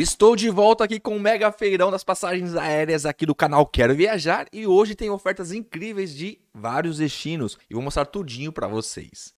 Estou de volta aqui com o mega feirão das passagens aéreas aqui do canal Quero Viajar e hoje tem ofertas incríveis de vários destinos e vou mostrar tudinho para vocês.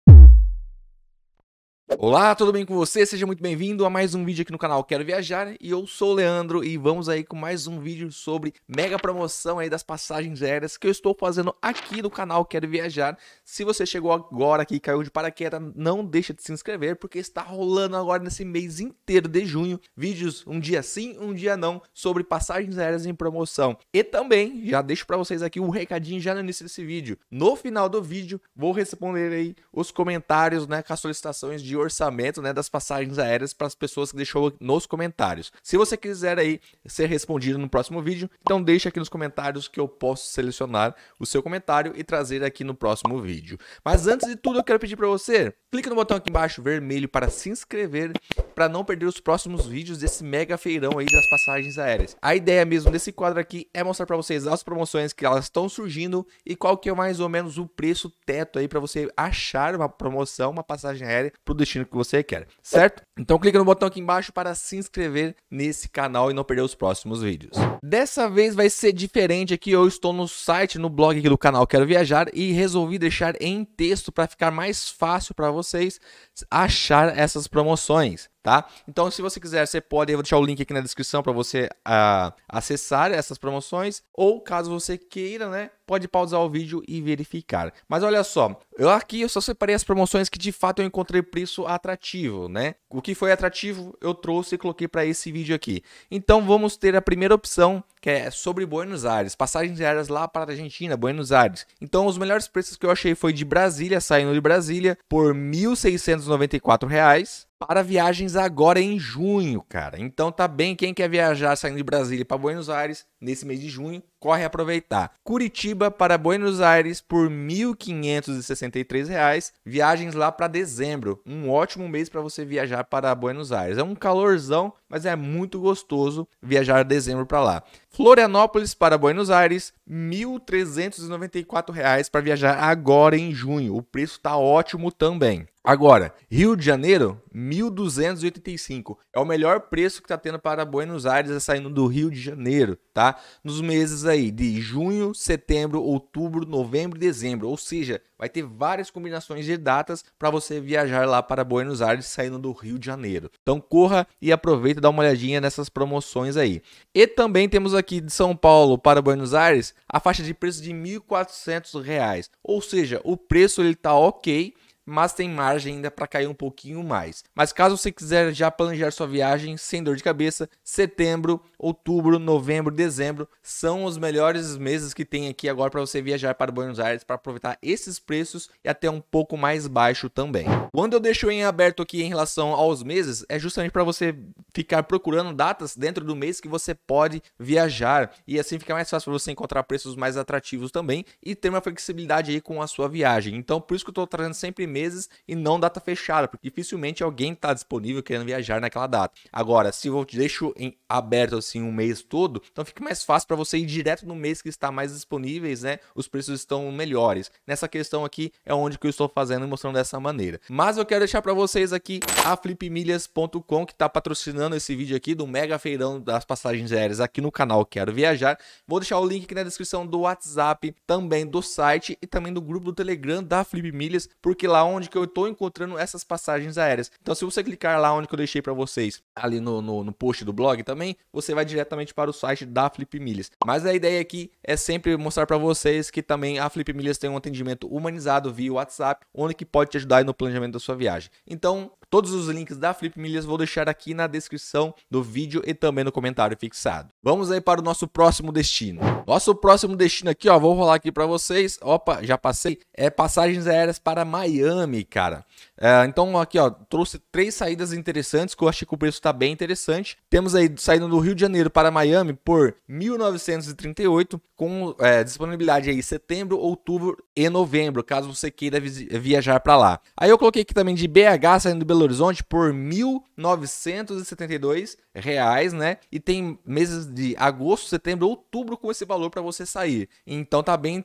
Olá, tudo bem com você? Seja muito bem-vindo a mais um vídeo aqui no canal Quero Viajar né? e eu sou o Leandro e vamos aí com mais um vídeo sobre mega promoção aí das passagens aéreas que eu estou fazendo aqui no canal Quero Viajar. Se você chegou agora aqui e caiu de paraquedas, não deixa de se inscrever porque está rolando agora nesse mês inteiro de junho vídeos um dia sim, um dia não sobre passagens aéreas em promoção. E também já deixo para vocês aqui um recadinho já no início desse vídeo. No final do vídeo vou responder aí os comentários, né, com as solicitações de orçamento né, das passagens aéreas para as pessoas que deixou nos comentários. Se você quiser aí ser respondido no próximo vídeo, então deixa aqui nos comentários que eu posso selecionar o seu comentário e trazer aqui no próximo vídeo. Mas antes de tudo, eu quero pedir para você, clique no botão aqui embaixo vermelho para se inscrever para não perder os próximos vídeos desse mega feirão aí das passagens aéreas. A ideia mesmo desse quadro aqui é mostrar para vocês as promoções que elas estão surgindo e qual que é mais ou menos o preço teto aí para você achar uma promoção, uma passagem aérea para o destino que você quer, certo? Então clica no botão aqui embaixo para se inscrever nesse canal e não perder os próximos vídeos. Dessa vez vai ser diferente aqui, eu estou no site, no blog aqui do canal Quero Viajar e resolvi deixar em texto para ficar mais fácil para vocês achar essas promoções. Tá? Então, se você quiser, você pode, eu vou deixar o link aqui na descrição para você uh, acessar essas promoções, ou caso você queira, né, pode pausar o vídeo e verificar. Mas olha só, eu aqui eu só separei as promoções que de fato eu encontrei preço atrativo, né? O que foi atrativo eu trouxe e coloquei para esse vídeo aqui. Então vamos ter a primeira opção, que é sobre Buenos Aires, passagens aéreas lá para a Argentina, Buenos Aires. Então os melhores preços que eu achei foi de Brasília, saindo de Brasília, por R$ 1.694 para viagens agora em junho, cara. Então tá bem, quem quer viajar saindo de Brasília para Buenos Aires nesse mês de junho, corre aproveitar. Curitiba para Buenos Aires por R$ 1.563, viagens lá para dezembro. Um ótimo mês para você viajar para Buenos Aires. É um calorzão, mas é muito gostoso viajar dezembro para lá. Florianópolis para Buenos Aires, R$ 1.394 para viajar agora em junho. O preço está ótimo também. Agora, Rio de Janeiro, 1.285. É o melhor preço que está tendo para Buenos Aires é saindo do Rio de Janeiro, tá? Nos meses aí de junho, setembro, outubro, novembro e dezembro. Ou seja, vai ter várias combinações de datas para você viajar lá para Buenos Aires saindo do Rio de Janeiro. Então corra e aproveita e dá uma olhadinha nessas promoções aí. E também temos aqui de São Paulo para Buenos Aires a faixa de preço de R$ 1.400, ou seja, o preço ele tá OK mas tem margem ainda para cair um pouquinho mais. Mas caso você quiser já planejar sua viagem sem dor de cabeça, setembro, outubro, novembro, dezembro são os melhores meses que tem aqui agora para você viajar para Buenos Aires para aproveitar esses preços e até um pouco mais baixo também. Quando eu deixo em aberto aqui em relação aos meses, é justamente para você ficar procurando datas dentro do mês que você pode viajar e assim fica mais fácil para você encontrar preços mais atrativos também e ter uma flexibilidade aí com a sua viagem. Então, por isso que eu estou trazendo sempre meses e não data fechada, porque dificilmente alguém está disponível querendo viajar naquela data. Agora, se eu te deixo em aberto assim um mês todo, então fica mais fácil para você ir direto no mês que está mais disponíveis, né? Os preços estão melhores. Nessa questão aqui é onde que eu estou fazendo e mostrando dessa maneira. Mas eu quero deixar para vocês aqui a flipmilhas.com que está patrocinando terminando esse vídeo aqui do mega feirão das passagens aéreas aqui no canal Quero Viajar. Vou deixar o link aqui na descrição do WhatsApp, também do site e também do grupo do Telegram da Flip Milhas, porque lá onde que eu estou encontrando essas passagens aéreas. Então se você clicar lá onde que eu deixei para vocês, ali no, no, no, post do blog também, você vai diretamente para o site da Flip Milhas. Mas a ideia aqui é sempre mostrar para vocês que também a Flip Milhas tem um atendimento humanizado via WhatsApp, onde que pode te ajudar no planejamento da sua viagem. Então, Todos os links da Flip Milhas vou deixar aqui na descrição do vídeo e também no comentário fixado. Vamos aí para o nosso próximo destino. Nosso próximo destino aqui, ó, vou rolar aqui para vocês. Opa, já passei. É passagens aéreas para Miami, cara. É, então, aqui, ó, trouxe três saídas interessantes que eu achei que o preço está bem interessante. Temos aí saindo do Rio de Janeiro para Miami por 1.938, com é, disponibilidade aí setembro, outubro e novembro, caso você queira viajar para lá. Aí eu coloquei aqui também de BH saindo do Belo Horizonte por R$ 1.972, reais, né? E tem meses de agosto, setembro, outubro com esse valor para você sair. Então tá bem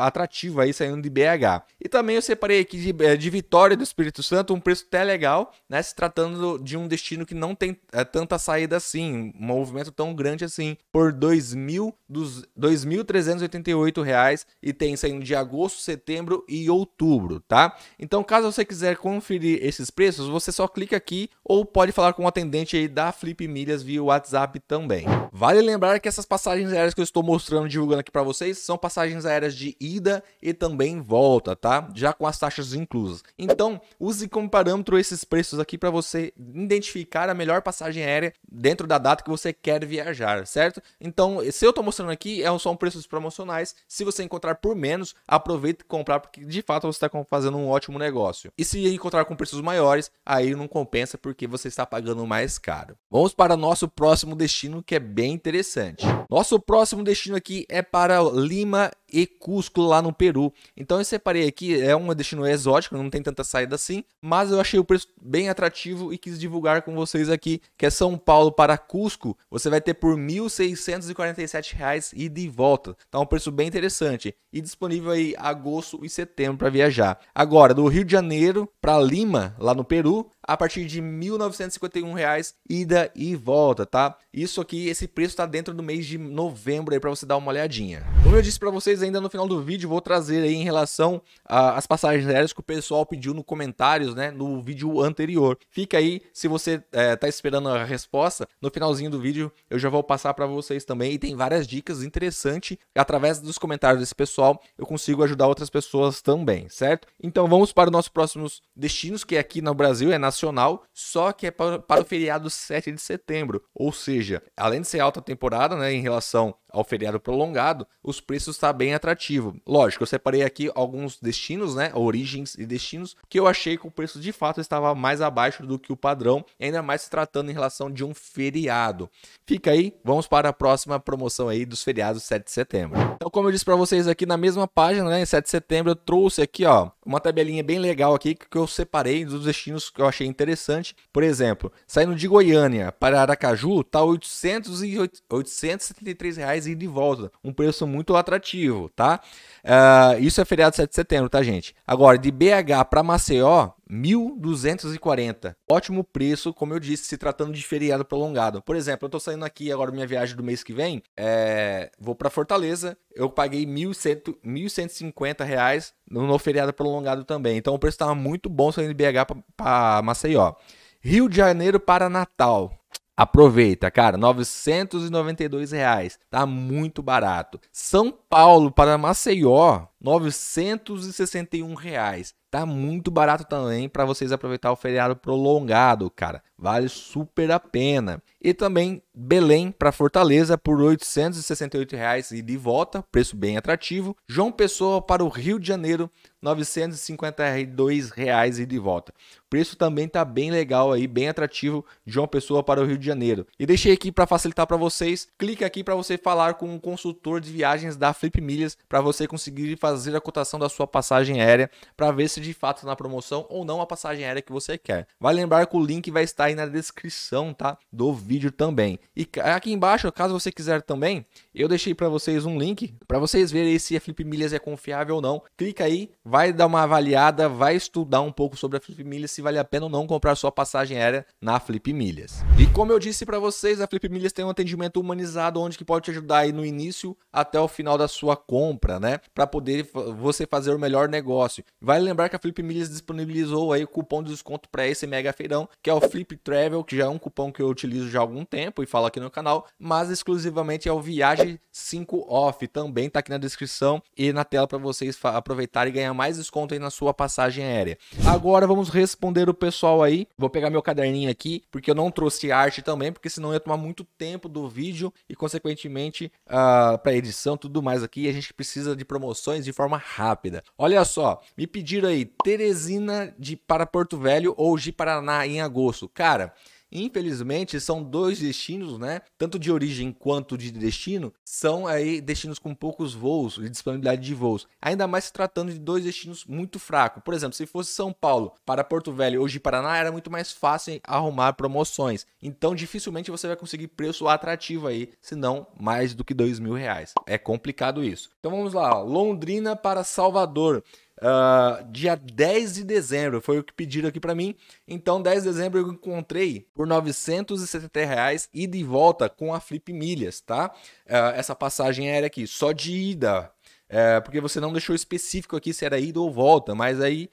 atrativo aí saindo de BH. E também eu separei aqui de, é, de Vitória do Espírito Espírito Santo um preço até legal, né? Se tratando de um destino que não tem é, tanta saída assim, um movimento tão grande assim, por R$ 2.388 e tem saindo de agosto, setembro e outubro, tá? Então, caso você quiser conferir esses preços, você só clica aqui ou pode falar com o atendente aí da Flip Milhas via WhatsApp também. Vale lembrar que essas passagens aéreas que eu estou mostrando, divulgando aqui para vocês, são passagens aéreas de ida e também volta, tá? Já com as taxas inclusas. Então, use como parâmetro esses preços aqui para você identificar a melhor passagem aérea dentro da data que você quer viajar, certo? Então, se eu estou mostrando aqui, é são preços promocionais. Se você encontrar por menos, aproveite e comprar, porque de fato você está fazendo um ótimo negócio. E se encontrar com preços maiores, aí não compensa porque você está pagando mais caro. Vamos para nosso próximo destino, que é bem interessante. Nosso próximo destino aqui é para Lima e Cusco lá no Peru. Então eu separei aqui, é um destino exótico, não tem tanta saída assim, mas eu achei o preço bem atrativo e quis divulgar com vocês aqui, que é São Paulo para Cusco, você vai ter por R$ 1.647 e de volta. Então, é um preço bem interessante e disponível aí agosto e setembro para viajar. Agora, do Rio de Janeiro para Lima, lá no Peru, a partir de R$ 1.951, reais, ida e volta, tá? Isso aqui, esse preço está dentro do mês de novembro aí para você dar uma olhadinha. Como eu disse para vocês ainda no final do vídeo, vou trazer aí em relação às passagens aéreas que o pessoal pediu no comentários, né, no vídeo anterior. Fica aí, se você é, tá esperando a resposta, no finalzinho do vídeo eu já vou passar para vocês também e tem várias dicas interessantes através dos comentários desse pessoal, eu consigo ajudar outras pessoas também, certo? Então vamos para os nossos próximos destinos, que é aqui no Brasil, é nas nacional, só que é para, o feriado 7 de setembro. Ou seja, além de ser alta temporada, né, em relação ao feriado prolongado, os preços está bem atrativo. Lógico, eu separei aqui alguns destinos, né, origens e destinos, que eu achei que o preço de fato estava mais abaixo do que o padrão, ainda mais se tratando em relação de um feriado. Fica aí, vamos para a próxima promoção aí dos feriados 7 de setembro. Então, como eu disse para vocês aqui na mesma página, né, em 7 de setembro, eu trouxe aqui, ó, uma tabelinha bem legal aqui que eu separei dos destinos que eu achei interessante. Por exemplo, saindo de Goiânia para Aracaju, tá R$ e 873 reais e de volta. Um preço muito atrativo, tá? Uh, isso é feriado 7 de setembro, tá, gente? Agora, de BH para Maceió, 1.240. Ótimo preço, como eu disse, se tratando de feriado prolongado. Por exemplo, eu tô saindo aqui agora minha viagem do mês que vem, é... vou para Fortaleza, eu paguei 1.100, 1.150 reais no feriado prolongado também. Então o preço tava muito bom saindo de BH para Maceió. Rio de Janeiro para Natal. Aproveita, cara, 992 reais, tá muito barato. São Paulo para Maceió, 961 reais, tá muito barato também para vocês aproveitar o feriado prolongado, cara, vale super a pena. E também Belém para Fortaleza por 868 reais e de volta, preço bem atrativo. João Pessoa para o Rio de Janeiro, 952 reais e de volta. Preço também tá bem legal aí, bem atrativo de uma pessoa para o Rio de Janeiro. E deixei aqui para facilitar para vocês, clique aqui para você falar com um consultor de viagens da Flip Milhas para você conseguir fazer a cotação da sua passagem aérea para ver se de fato tá na promoção ou não a passagem aérea que você quer. Vai vale lembrar que o link vai estar aí na descrição, tá, do vídeo também. E aqui embaixo, caso você quiser também, eu deixei para vocês um link para vocês verem se a Flip Milhas é confiável ou não. Clica aí, vai dar uma avaliada, vai estudar um pouco sobre a Flip Milhas se vale a pena ou não comprar sua passagem aérea na Flip Milhas. E como eu disse para vocês, a Flip Milhas tem um atendimento humanizado onde que pode te ajudar aí no início até o final da sua compra, né? Para poder você fazer o melhor negócio. Vale lembrar que a Flip Milhas disponibilizou aí o cupom de desconto para esse mega feirão, que é o Flip Travel, que já é um cupom que eu utilizo já há algum tempo e falo aqui no canal, mas exclusivamente é o Viagem 5 Off, também tá aqui na descrição e na tela para vocês aproveitar e ganhar mais desconto aí na sua passagem aérea. Agora vamos responder responder o pessoal aí. Vou pegar meu caderninho aqui, porque eu não trouxe arte também, porque senão ia tomar muito tempo do vídeo e, consequentemente, uh, ah, para edição tudo mais aqui. a gente precisa de promoções de forma rápida. Olha só, me pediram aí Teresina de para Porto Velho ou de Paraná em agosto. Cara, Infelizmente, são dois destinos, né? Tanto de origem quanto de destino, são aí destinos com poucos voos e disponibilidade de voos. Ainda mais se tratando de dois destinos muito fracos. Por exemplo, se fosse São Paulo para Porto Velho hoje Paraná, era muito mais fácil arrumar promoções. Então, dificilmente você vai conseguir preço atrativo aí, se não mais do que dois mil reais. É complicado isso. Então vamos lá, Londrina para Salvador. Uh, dia 10 de dezembro, foi o que pediram aqui para mim. Então, 10 de dezembro eu encontrei por 970 reais e de volta com a Flip Milhas, tá? Uh, essa passagem aérea aqui, só de ida. É, porque você não deixou específico aqui se era ida ou volta, mas aí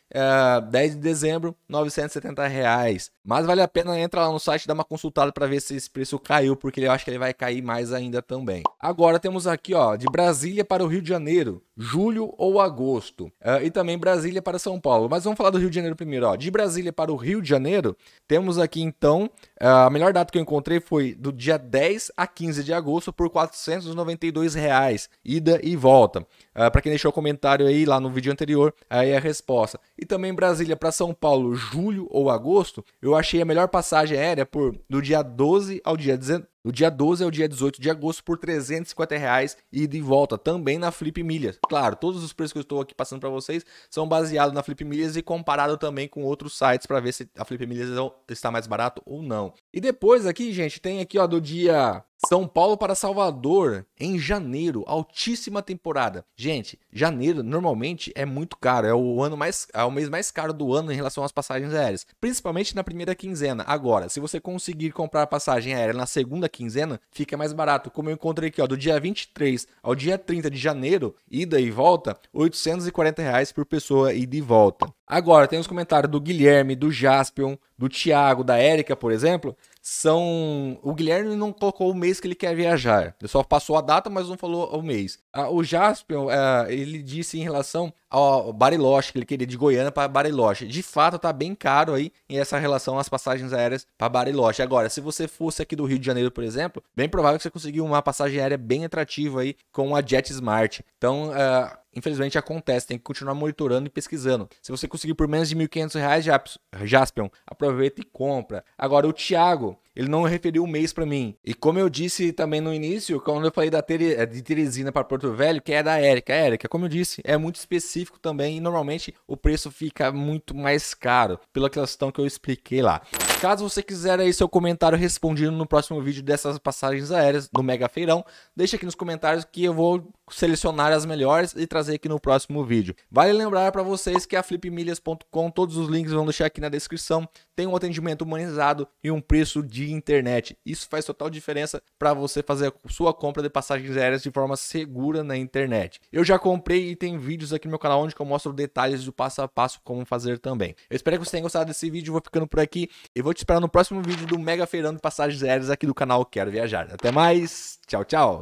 10 é, de dezembro, 970 reais. Mas vale a pena entrar lá no site, dar uma consultada para ver se esse preço caiu, porque eu acho que ele vai cair mais ainda também. Agora temos aqui, ó, de Brasília para o Rio de Janeiro, julho ou agosto. Uh, e também Brasília para São Paulo. Mas vamos falar do Rio de Janeiro primeiro. Ó. De Brasília para o Rio de Janeiro, temos aqui então, uh, a melhor data que eu encontrei foi do dia 10 a 15 de agosto por R$ 492, reais, ida e volta. Uh, ah, para quem deixou o comentário aí lá no vídeo anterior, aí a resposta. E também Brasília para São Paulo, julho ou agosto, eu achei a melhor passagem aérea por do dia 12 ao dia 19 no dia 12 ao dia 18 de agosto por 350 reais e de volta, também na Flip Milhas. Claro, todos os preços que eu estou aqui passando para vocês são baseados na Flip Milhas e comparado também com outros sites para ver se a Flip Milhas é está mais barato ou não. E depois aqui, gente, tem aqui ó do dia São Paulo para Salvador em janeiro, altíssima temporada. Gente, janeiro normalmente é muito caro, é o ano mais é o mês mais caro do ano em relação às passagens aéreas, principalmente na primeira quinzena. Agora, se você conseguir comprar passagem aérea na segunda quinzena, fica mais barato. Como eu encontrei aqui, ó, do dia 23 ao dia 30 de janeiro, ida e volta, R$ 840 reais por pessoa ida e volta. Agora, tem os comentários do Guilherme, do Jaspion, do Thiago, da Érica, por exemplo, são. O Guilherme não colocou o mês que ele quer viajar. Ele só passou a data, mas não falou o mês. O Jaspion, é, ele disse em relação ao Bariloche, que ele queria de Goiânia para Bariloche. De fato, tá bem caro aí em essa relação às passagens aéreas para Bariloche. Agora, se você fosse aqui do Rio de Janeiro, por exemplo, bem provável que você conseguiu uma passagem aérea bem atrativa aí com a Jet Smart. Então, é, infelizmente acontece, tem que continuar monitorando e pesquisando. Se você conseguir por menos de R$ 1.500, Jaspion, aproveita e compra. Agora o Thiago, ele não referiu o um mês para mim. E como eu disse também no início, quando eu falei da é, de Teresina para Porto Velho, que é da Érica. É, Érica, como eu disse, é muito específico também e normalmente o preço fica muito mais caro, pela questão que eu expliquei lá. Caso você quiser aí seu comentário respondido no próximo vídeo dessas passagens aéreas do Mega Feirão, deixa aqui nos comentários que eu vou selecionar as melhores e trazer aqui no próximo vídeo. Vale lembrar para vocês que a flipmilhas.com, todos os links vão deixar aqui na descrição, tem um atendimento humanizado e um preço de de internet. Isso faz total diferença para você fazer a sua compra de passagens aéreas de forma segura na internet. Eu já comprei e tem vídeos aqui no meu canal onde eu mostro detalhes do passo a passo como fazer também. Eu espero que você tenha gostado desse vídeo, vou ficando por aqui e vou te esperar no próximo vídeo do Mega Feirão de Passagens Aéreas aqui do canal Quero Viajar. Até mais, tchau, tchau!